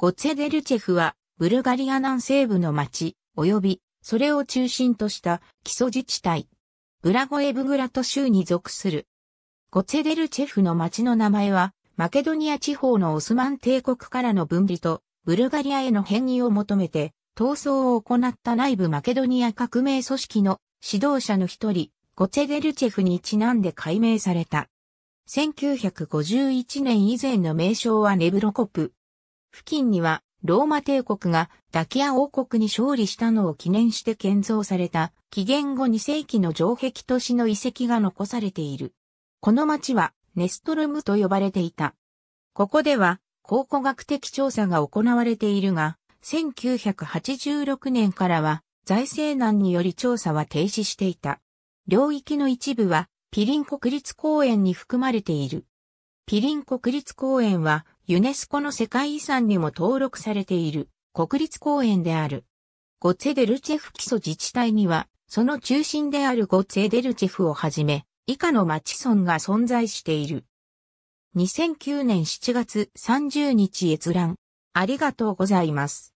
ゴツェデルチェフは、ブルガリア南西部の町、及び、それを中心とした基礎自治体、ブラゴエブグラト州に属する。ゴツェデルチェフの町の名前は、マケドニア地方のオスマン帝国からの分離と、ブルガリアへの変異を求めて、闘争を行った内部マケドニア革命組織の指導者の一人、ゴツェデルチェフにちなんで改名された。1951年以前の名称はネブロコプ、付近にはローマ帝国がダキア王国に勝利したのを記念して建造された紀元後2世紀の城壁都市の遺跡が残されている。この町はネストルムと呼ばれていた。ここでは考古学的調査が行われているが、1986年からは財政難により調査は停止していた。領域の一部はピリン国立公園に含まれている。ピリン国立公園はユネスコの世界遺産にも登録されている国立公園である。ゴツェデルチェフ基礎自治体には、その中心であるゴツェデルチェフをはじめ、以下の町村が存在している。2009年7月30日閲覧。ありがとうございます。